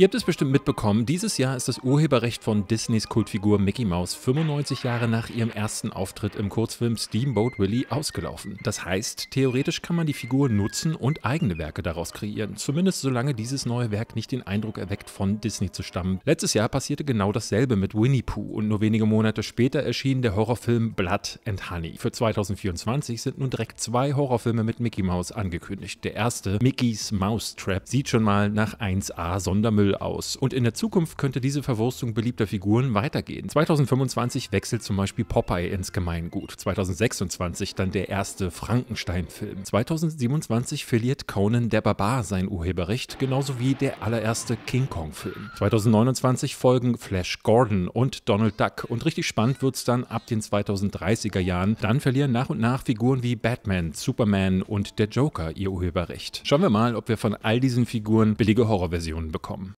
Ihr habt es bestimmt mitbekommen, dieses Jahr ist das Urheberrecht von Disneys Kultfigur Mickey Mouse 95 Jahre nach ihrem ersten Auftritt im Kurzfilm Steamboat Willie ausgelaufen. Das heißt, theoretisch kann man die Figur nutzen und eigene Werke daraus kreieren, zumindest solange dieses neue Werk nicht den Eindruck erweckt, von Disney zu stammen. Letztes Jahr passierte genau dasselbe mit Winnie Pooh und nur wenige Monate später erschien der Horrorfilm Blood and Honey. Für 2024 sind nun direkt zwei Horrorfilme mit Mickey Mouse angekündigt. Der erste, Mickey's Mousetrap, sieht schon mal nach 1A Sondermüll Müll aus. Und in der Zukunft könnte diese Verwurstung beliebter Figuren weitergehen. 2025 wechselt zum Beispiel Popeye ins Gemeingut, 2026 dann der erste Frankenstein-Film, 2027 verliert Conan der Barbar sein Urheberrecht, genauso wie der allererste King Kong-Film. 2029 folgen Flash Gordon und Donald Duck und richtig spannend wird's dann ab den 2030er Jahren. Dann verlieren nach und nach Figuren wie Batman, Superman und der Joker ihr Urheberrecht. Schauen wir mal, ob wir von all diesen Figuren billige Horrorversionen bekommen.